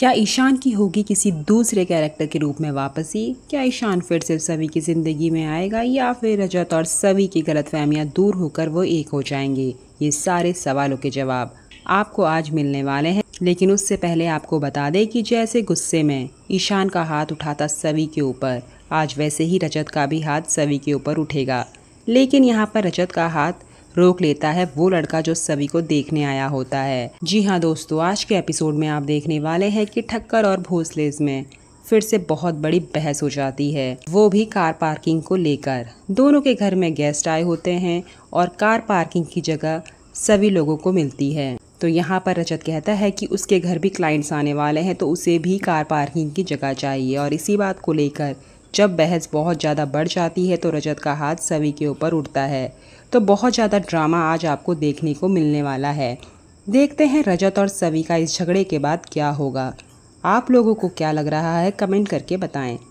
क्या ईशान की होगी किसी दूसरे कैरेक्टर के रूप में वापसी क्या ईशान फिर सिर्फ सभी की ज़िंदगी में आएगा या फिर रजत और सभी की गलत फहमियाँ दूर होकर वो एक हो जाएंगे ये सारे सवालों के जवाब आपको आज मिलने वाले हैं लेकिन उससे पहले आपको बता दें कि जैसे गुस्से में ईशान का हाथ उठाता सभी के ऊपर आज वैसे ही रजत का भी हाथ सभी के ऊपर उठेगा लेकिन यहाँ पर रजत का हाथ रोक लेता है वो लड़का जो सभी को देखने आया होता है जी हाँ दोस्तों आज के एपिसोड में आप देखने वाले हैं कि ठक्कर और भोसले में फिर से बहुत बड़ी बहस हो जाती है वो भी कार पार्किंग को लेकर दोनों के घर में गेस्ट आए होते हैं और कार पार्किंग की जगह सभी लोगों को मिलती है तो यहाँ पर रजत कहता है कि उसके घर भी क्लाइंट्स आने वाले हैं तो उसे भी कार पार्किंग की जगह चाहिए और इसी बात को लेकर जब बहस बहुत ज़्यादा बढ़ जाती है तो रजत का हाथ सभी के ऊपर उठता है तो बहुत ज़्यादा ड्रामा आज आपको देखने को मिलने वाला है देखते हैं रजत और सवी का इस झगड़े के बाद क्या होगा आप लोगों को क्या लग रहा है कमेंट करके बताएं